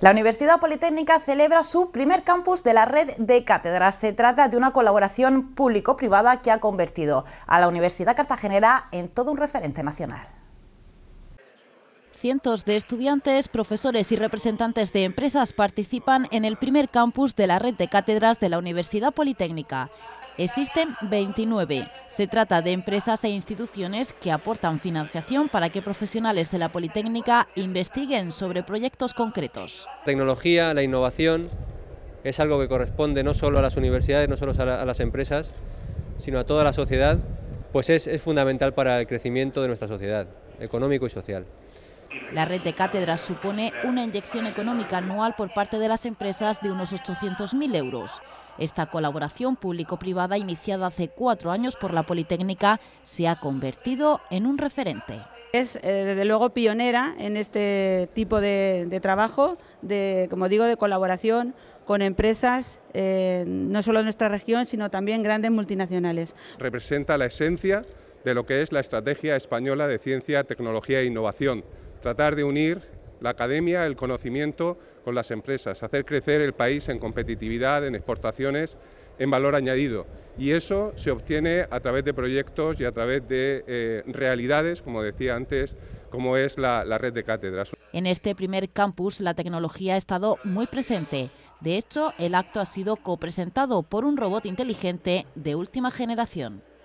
La Universidad Politécnica celebra su primer campus de la red de cátedras. Se trata de una colaboración público-privada que ha convertido a la Universidad Cartagenera en todo un referente nacional. Cientos de estudiantes, profesores y representantes de empresas participan en el primer campus de la red de cátedras de la Universidad Politécnica. Existen 29. Se trata de empresas e instituciones que aportan financiación para que profesionales de la Politécnica investiguen sobre proyectos concretos. La tecnología, la innovación, es algo que corresponde no solo a las universidades, no solo a, las empresas, sino a toda la sociedad, pues es fundamental para el crecimiento de nuestra sociedad, económico y social. La red de cátedras supone una inyección económica anual por parte de las empresas de unos 800.000 euros. Esta colaboración público-privada, iniciada hace cuatro años por la Politécnica, se ha convertido en un referente. Es, eh, desde luego, pionera en este tipo de, trabajo, de, como digo, de colaboración con empresas, eh, no solo de nuestra región, sino también grandes multinacionales. Representa la esencia de lo que es la estrategia española de ciencia, tecnología e innovación tratar de unir la academia, el conocimiento con las empresas, hacer crecer el país en competitividad, en exportaciones, en valor añadido. Y eso se obtiene a través de proyectos y a través de eh, realidades, como decía antes, como es la, la red de cátedras. En este primer campus la tecnología ha estado muy presente. De hecho, el acto ha sido copresentado por un robot inteligente de última generación.